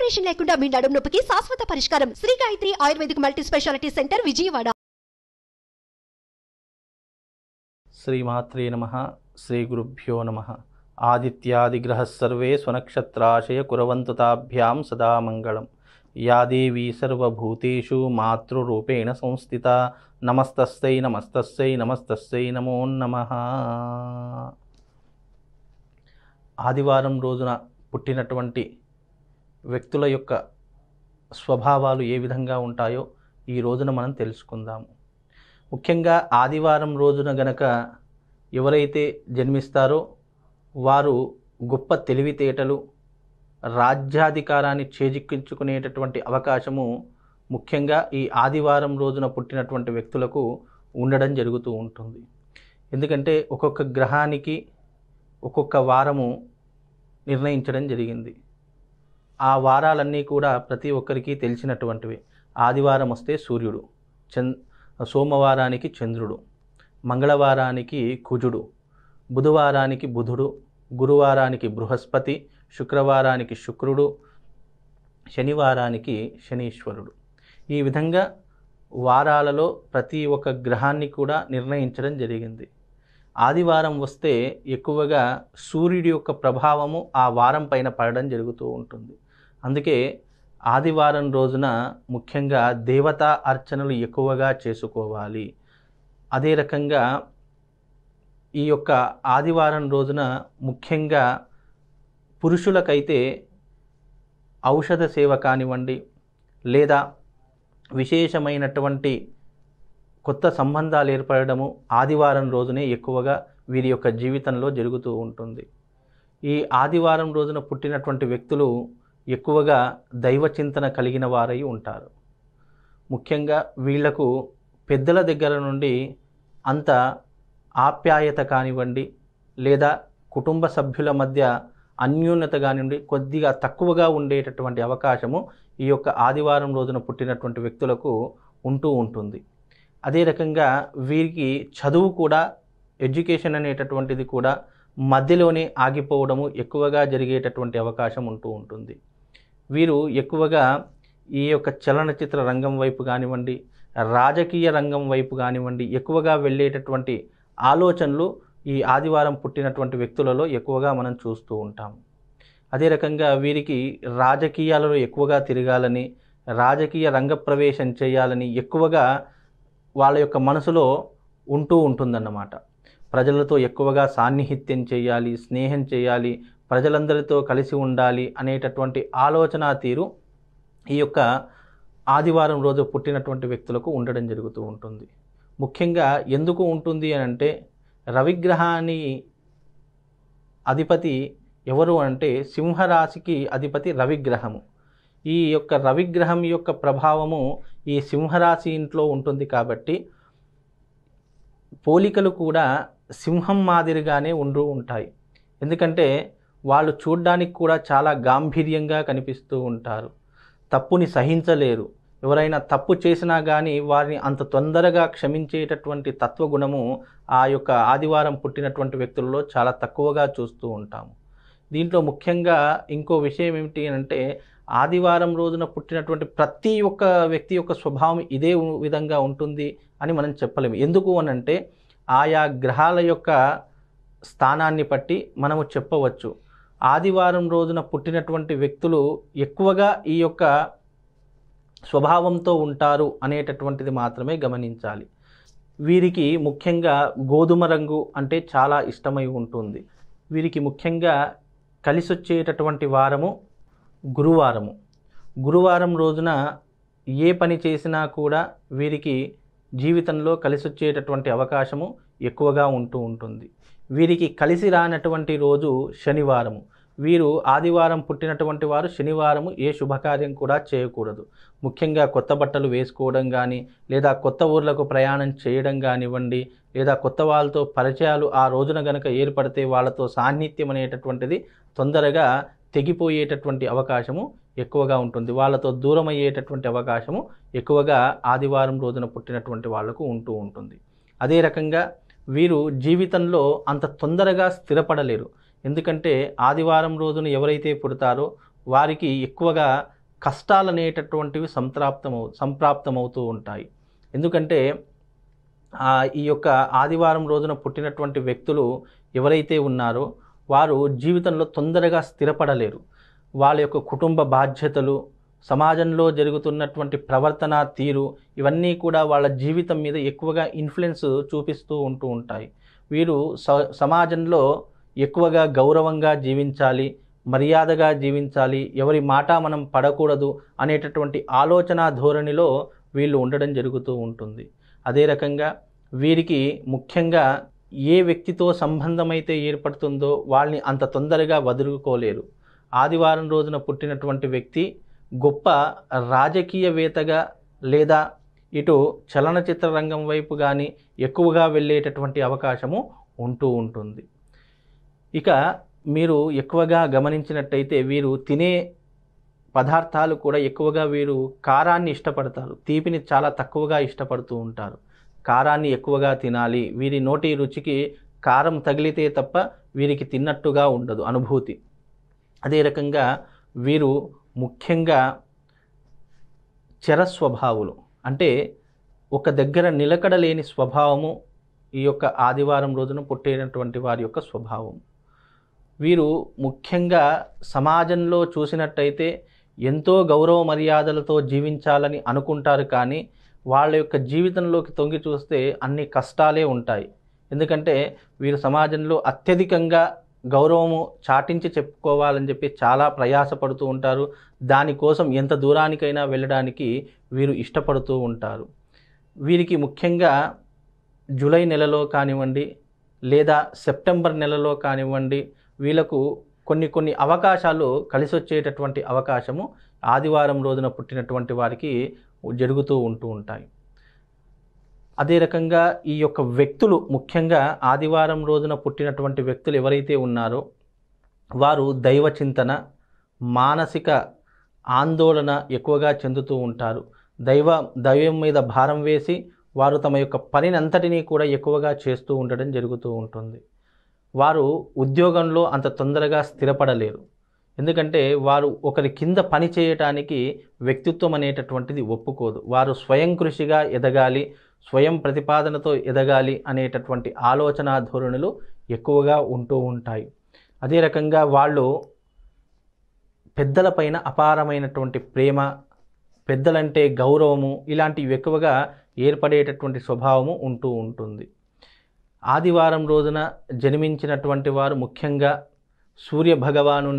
operation లేకుండా మీ నడుము నొప్పికి శాశ్వత పరిష్కారం Shri Gayatri Ayurvedic Multi Speciality Centre Vijayawada Shri మాత్రే నమ శ్రీ గురుభ్యో నమ ఆదిత్యాది గ్రహ సర్వే స్వనక్షత్రాశయ కురవంతు తాభ్యాం సదా మంగళం యా దేవీ సర్వభూతేషు మాతృరూపేణ సంస్థిత నమస్తస్సై నమస్తస్సై నమస్తస్సై నమో నమ ఆదివారం రోజున పుట్టినటువంటి వ్యక్తుల యొక్క స్వభావాలు ఏ విధంగా ఉంటాయో ఈ రోజున మనం తెలుసుకుందాము ముఖ్యంగా ఆదివారం రోజున గనక ఎవరైతే జన్మిస్తారో వారు గొప్ప తెలివితేటలు రాజ్యాధికారాన్ని చేజిక్కించుకునేటటువంటి అవకాశము ముఖ్యంగా ఈ ఆదివారం రోజున పుట్టినటువంటి వ్యక్తులకు ఉండడం జరుగుతూ ఉంటుంది ఎందుకంటే ఒక్కొక్క గ్రహానికి ఒక్కొక్క వారము నిర్ణయించడం జరిగింది ఆ వారాలన్నీ కూడా ప్రతి ఒక్కరికి తెలిసినటువంటివి ఆదివారం వస్తే సూర్యుడు చంద్ సోమవారానికి చంద్రుడు మంగళవారానికి కుజుడు బుధవారానికి బుధుడు గురువారానికి బృహస్పతి శుక్రవారానికి శుక్రుడు శనివారానికి శనీశ్వరుడు ఈ విధంగా వారాలలో ప్రతి ఒక్క గ్రహాన్ని కూడా నిర్ణయించడం జరిగింది ఆదివారం వస్తే ఎక్కువగా సూర్యుడి యొక్క ప్రభావము ఆ వారం పైన పడడం జరుగుతూ ఉంటుంది అందుకే ఆదివారం రోజున ముఖ్యంగా దేవతా అర్చనలు ఎక్కువగా చేసుకోవాలి అదే రకంగా ఈ యొక్క ఆదివారం రోజున ముఖ్యంగా పురుషులకైతే ఔషధ సేవ కానివ్వండి లేదా విశేషమైనటువంటి కొత్త సంబంధాలు ఏర్పడము ఆదివారం రోజునే ఎక్కువగా వీరి యొక్క జీవితంలో జరుగుతూ ఉంటుంది ఈ ఆదివారం రోజున పుట్టినటువంటి వ్యక్తులు ఎక్కువగా దైవ చింతన కలిగిన వారై ఉంటారు ముఖ్యంగా వీళ్లకు పెద్దల దగ్గర నుండి అంత ఆప్యాయత కానివ్వండి లేదా కుటుంబ సభ్యుల మధ్య అన్యూన్యత కానివ్వండి కొద్దిగా తక్కువగా ఉండేటటువంటి అవకాశము ఈ యొక్క ఆదివారం రోజున పుట్టినటువంటి వ్యక్తులకు ఉంటూ ఉంటుంది అదే రకంగా వీరికి చదువు కూడా ఎడ్యుకేషన్ అనేటటువంటిది కూడా మధ్యలోనే ఆగిపోవడము ఎక్కువగా జరిగేటటువంటి అవకాశం ఉంటూ ఉంటుంది వీరు ఎక్కువగా ఈ యొక్క చలనచిత్ర రంగం వైపు కానివ్వండి రాజకీయ రంగం వైపు కానివ్వండి ఎక్కువగా వెళ్ళేటటువంటి ఆలోచనలు ఈ ఆదివారం పుట్టినటువంటి వ్యక్తులలో ఎక్కువగా మనం చూస్తూ ఉంటాం అదే రకంగా వీరికి రాజకీయాలలో ఎక్కువగా తిరగాలని రాజకీయ రంగ ప్రవేశం చేయాలని ఎక్కువగా వాళ్ళ యొక్క మనసులో ఉంటూ ఉంటుందన్నమాట ప్రజలతో ఎక్కువగా సాన్నిహిత్యం చేయాలి స్నేహం చేయాలి ప్రజలందరితో కలిసి ఉండాలి అనేటటువంటి ఆలోచన తీరు ఈ యొక్క ఆదివారం రోజు పుట్టినటువంటి వ్యక్తులకు ఉండడం జరుగుతూ ఉంటుంది ముఖ్యంగా ఎందుకు ఉంటుంది అని అంటే రవిగ్రహాన్ని అధిపతి ఎవరు అంటే సింహరాశికి అధిపతి రవిగ్రహము ఈ యొక్క రవిగ్రహం యొక్క ప్రభావము ఈ సింహరాశి ఇంట్లో ఉంటుంది కాబట్టి పోలికలు కూడా సింహం మాదిరిగానే ఉంటూ ఉంటాయి ఎందుకంటే వాళ్ళు చూడ్డానికి కూడా చాలా గాంభీర్యంగా కనిపిస్తూ ఉంటారు తప్పుని సహించలేరు ఎవరైనా తప్పు చేసినా కానీ వారిని అంత తొందరగా క్షమించేటటువంటి తత్వగుణము ఆ యొక్క ఆదివారం పుట్టినటువంటి వ్యక్తుల్లో చాలా తక్కువగా చూస్తూ ఉంటాము దీంట్లో ముఖ్యంగా ఇంకో విషయం ఏమిటి అంటే ఆదివారం రోజున పుట్టినటువంటి ప్రతి ఒక్క వ్యక్తి యొక్క స్వభావం ఇదే విధంగా ఉంటుంది అని మనం చెప్పలేము ఎందుకు అని అంటే ఆయా గ్రహాల యొక్క స్థానాన్ని బట్టి మనము చెప్పవచ్చు ఆదివారం రోజున పుట్టినటువంటి వ్యక్తులు ఎక్కువగా ఈ యొక్క స్వభావంతో ఉంటారు అనేటటువంటిది మాత్రమే గమనించాలి వీరికి ముఖ్యంగా గోధుమ రంగు అంటే చాలా ఇష్టమై ఉంటుంది వీరికి ముఖ్యంగా కలిసొచ్చేటటువంటి వారము గురువారము గురువారం రోజున ఏ పని చేసినా కూడా వీరికి జీవితంలో కలిసొచ్చేటటువంటి అవకాశము ఎక్కువగా ఉంటూ ఉంటుంది వీరికి కలిసి రానటువంటి రోజు శనివారము వీరు ఆదివారం పుట్టినటువంటి వారు శనివారం ఏ శుభకార్యం కూడా చేయకూడదు ముఖ్యంగా కొత్త బట్టలు వేసుకోవడం కానీ లేదా కొత్త ఊర్లకు ప్రయాణం చేయడం కానివ్వండి లేదా కొత్త వాళ్ళతో పరిచయాలు ఆ రోజున గనక ఏర్పడితే వాళ్ళతో సాన్నిహిత్యం అనేటటువంటిది తొందరగా తెగిపోయేటటువంటి అవకాశము ఎక్కువగా ఉంటుంది వాళ్ళతో దూరం అయ్యేటటువంటి అవకాశము ఎక్కువగా ఆదివారం రోజున పుట్టినటువంటి వాళ్లకు ఉంటూ ఉంటుంది అదే రకంగా వీరు జీవితంలో అంత తొందరగా స్థిరపడలేరు ఎందుకంటే ఆదివారం రోజున ఎవరైతే పుడతారో వారికి ఎక్కువగా కష్టాలు అనేటటువంటివి సంప్రాప్తమవు సంప్రాప్తమవుతూ ఉంటాయి ఎందుకంటే ఈ యొక్క ఆదివారం రోజున పుట్టినటువంటి వ్యక్తులు ఎవరైతే ఉన్నారో వారు జీవితంలో తొందరగా స్థిరపడలేరు వాళ్ళ యొక్క కుటుంబ బాధ్యతలు సమాజంలో జరుగుతున్నటువంటి ప్రవర్తన తీరు ఇవన్నీ కూడా వాళ్ళ జీవితం మీద ఎక్కువగా ఇన్ఫ్లుయెన్స్ చూపిస్తూ ఉంటూ ఉంటాయి వీరు సమాజంలో ఎక్కువగా గౌరవంగా జీవించాలి మర్యాదగా జీవించాలి ఎవరి మాట మనం పడకూడదు అనేటటువంటి ఆలోచన ధోరణిలో వీళ్ళు ఉండడం జరుగుతూ ఉంటుంది అదే రకంగా వీరికి ముఖ్యంగా ఏ వ్యక్తితో సంబంధం అయితే ఏర్పడుతుందో వాళ్ళని అంత తొందరగా వదులుకోలేరు ఆదివారం రోజున పుట్టినటువంటి వ్యక్తి గొప్ప రాజకీయవేత్తగా లేదా ఇటు చలనచిత్ర రంగం వైపు కానీ ఎక్కువగా వెళ్ళేటటువంటి అవకాశము ఉంటూ ఉంటుంది ఇక మీరు ఎక్కువగా గమనించినట్టయితే వీరు తినే పదార్థాలు కూడా ఎక్కువగా వీరు కారాన్ని ఇష్టపడతారు తీపిని చాలా తక్కువగా ఇష్టపడుతూ ఉంటారు కారాన్ని ఎక్కువగా తినాలి వీరి నోటి రుచికి కారం తగిలితే తప్ప వీరికి తిన్నట్టుగా ఉండదు అనుభూతి అదే రకంగా వీరు ముఖ్యంగా స్వభావులు అంటే ఒక దగ్గర నిలకడలేని స్వభావము ఈ యొక్క ఆదివారం రోజున పుట్టినటువంటి వారి యొక్క స్వభావం వీరు ముఖ్యంగా సమాజంలో చూసినట్టయితే ఎంతో గౌరవ మర్యాదలతో జీవించాలని అనుకుంటారు కానీ వాళ్ళ యొక్క జీవితంలోకి తొంగి చూస్తే అన్ని కష్టాలే ఉంటాయి ఎందుకంటే వీరు సమాజంలో అత్యధికంగా గౌరవము చాటించి చెప్పుకోవాలని చెప్పి చాలా ప్రయాసపడుతూ ఉంటారు దానికోసం ఎంత దూరానికైనా వెళ్ళడానికి వీరు ఇష్టపడుతూ ఉంటారు వీరికి ముఖ్యంగా జూలై నెలలో కానివ్వండి లేదా సెప్టెంబర్ నెలలో కానివ్వండి వీళ్ళకు కొన్ని కొన్ని అవకాశాలు కలిసి వచ్చేటటువంటి అవకాశము ఆదివారం రోజున పుట్టినటువంటి వారికి జరుగుతూ ఉంటూ ఉంటాయి అదే రకంగా ఈ యొక్క వ్యక్తులు ముఖ్యంగా ఆదివారం రోజున పుట్టినటువంటి వ్యక్తులు ఎవరైతే ఉన్నారో వారు దైవ చింతన మానసిక ఆందోళన ఎక్కువగా చెందుతూ ఉంటారు దైవ దైవం మీద భారం వేసి వారు తమ యొక్క అంతటినీ కూడా ఎక్కువగా చేస్తూ ఉండడం జరుగుతూ ఉంటుంది వారు ఉద్యోగంలో అంత తొందరగా స్థిరపడలేరు ఎందుకంటే వారు ఒకరి కింద పని చేయటానికి వ్యక్తిత్వం అనేటటువంటిది ఒప్పుకోదు వారు స్వయం కృషిగా ఎదగాలి స్వయం ప్రతిపాదనతో ఎదగాలి అనేటటువంటి ఆలోచన ధోరణులు ఎక్కువగా ఉంటూ ఉంటాయి అదే రకంగా వాళ్ళు పెద్దలపైన అపారమైనటువంటి ప్రేమ పెద్దలంటే గౌరవము ఇలాంటివి ఎక్కువగా ఏర్పడేటటువంటి స్వభావము ఉంటూ ఉంటుంది ఆదివారం రోజున జన్మించినటువంటి వారు ముఖ్యంగా సూర్య భగవాను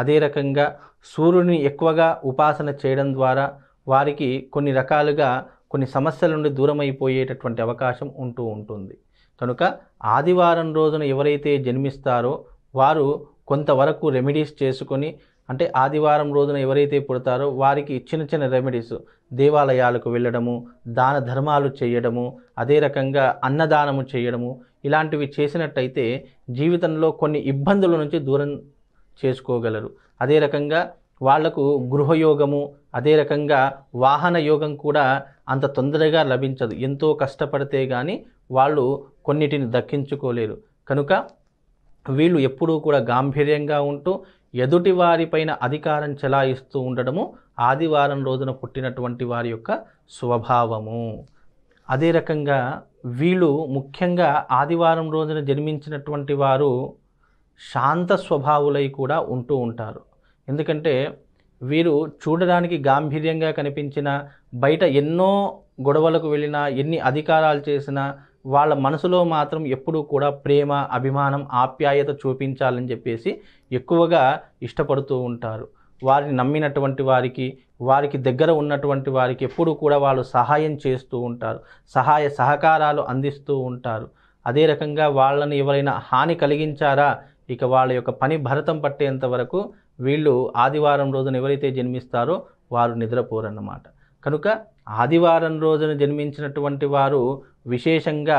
అదే రకంగా సూర్యుని ఎక్కువగా ఉపాసన చేయడం ద్వారా వారికి కొన్ని రకాలుగా కొన్ని సమస్యల నుండి దూరం అయిపోయేటటువంటి అవకాశం ఉంటూ ఉంటుంది కనుక ఆదివారం రోజున ఎవరైతే జన్మిస్తారో వారు కొంతవరకు రెమెడీస్ చేసుకొని అంటే ఆదివారం రోజున ఎవరైతే పుడతారో వారికి చిన్న చిన్న రెమెడీస్ దేవాలయాలకు వెళ్ళడము దాన ధర్మాలు చేయడము అదే రకంగా అన్నదానము చేయడము ఇలాంటివి చేసినట్టయితే జీవితంలో కొన్ని ఇబ్బందుల నుంచి దూరం చేసుకోగలరు అదే రకంగా వాళ్లకు గృహయోగము అదే రకంగా వాహన యోగం కూడా అంత తొందరగా లభించదు ఎంతో కష్టపడితే కానీ వాళ్ళు కొన్నిటిని దక్కించుకోలేరు కనుక వీళ్ళు ఎప్పుడూ కూడా గాంభీర్యంగా ఉంటూ ఎదుటి వారిపైన అధికారం చెలాయిస్తూ ఉండడము ఆదివారం రోజున పుట్టినటువంటి వారి యొక్క స్వభావము అదే రకంగా వీళ్ళు ముఖ్యంగా ఆదివారం రోజున జన్మించినటువంటి వారు శాంత స్వభావులై కూడా ఉంటూ ఉంటారు ఎందుకంటే వీరు చూడడానికి గాంభీర్యంగా కనిపించిన బయట ఎన్నో గొడవలకు వెళ్ళినా ఎన్ని అధికారాలు చేసినా వాళ్ళ మనసులో మాత్రం ఎప్పుడూ కూడా ప్రేమ అభిమానం ఆప్యాయత చూపించాలని చెప్పేసి ఎక్కువగా ఇష్టపడుతూ ఉంటారు వారిని నమ్మినటువంటి వారికి వారికి దగ్గర ఉన్నటువంటి వారికి ఎప్పుడూ కూడా వాళ్ళు సహాయం చేస్తూ ఉంటారు సహాయ సహకారాలు అందిస్తూ ఉంటారు అదే రకంగా వాళ్ళని ఎవరైనా హాని కలిగించారా ఇక వాళ్ళ యొక్క పని భరతం పట్టేంత వరకు వీళ్ళు ఆదివారం రోజున ఎవరైతే జన్మిస్తారో వారు నిద్రపోరన్నమాట కనుక ఆదివారం రోజున జన్మించినటువంటి వారు విశేషంగా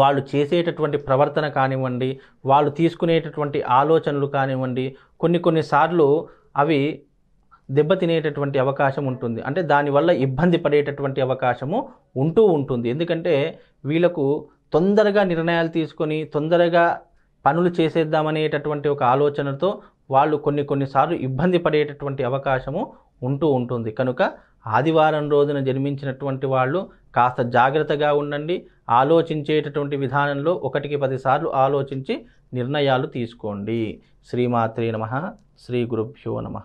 వాళ్ళు చేసేటటువంటి ప్రవర్తన కానివ్వండి వాళ్ళు తీసుకునేటటువంటి ఆలోచనలు కానివ్వండి కొన్ని కొన్నిసార్లు అవి దెబ్బతినేటటువంటి అవకాశం ఉంటుంది అంటే దానివల్ల ఇబ్బంది పడేటటువంటి అవకాశము ఉంటూ ఉంటుంది ఎందుకంటే వీళ్ళకు తొందరగా నిర్ణయాలు తీసుకొని తొందరగా పనులు చేసేద్దామనేటటువంటి ఒక ఆలోచనతో వాళ్ళు కొన్ని కొన్నిసార్లు ఇబ్బంది పడేటటువంటి అవకాశము ఉంటూ ఉంటుంది కనుక ఆదివారం రోజున జన్మించినటువంటి వాళ్ళు కాస్త జాగ్రత్తగా ఉండండి ఆలోచించేటటువంటి విధానంలో ఒకటికి పదిసార్లు ఆలోచించి నిర్ణయాలు తీసుకోండి శ్రీమాత్రే నమ శ్రీ గురుభ్యో నమ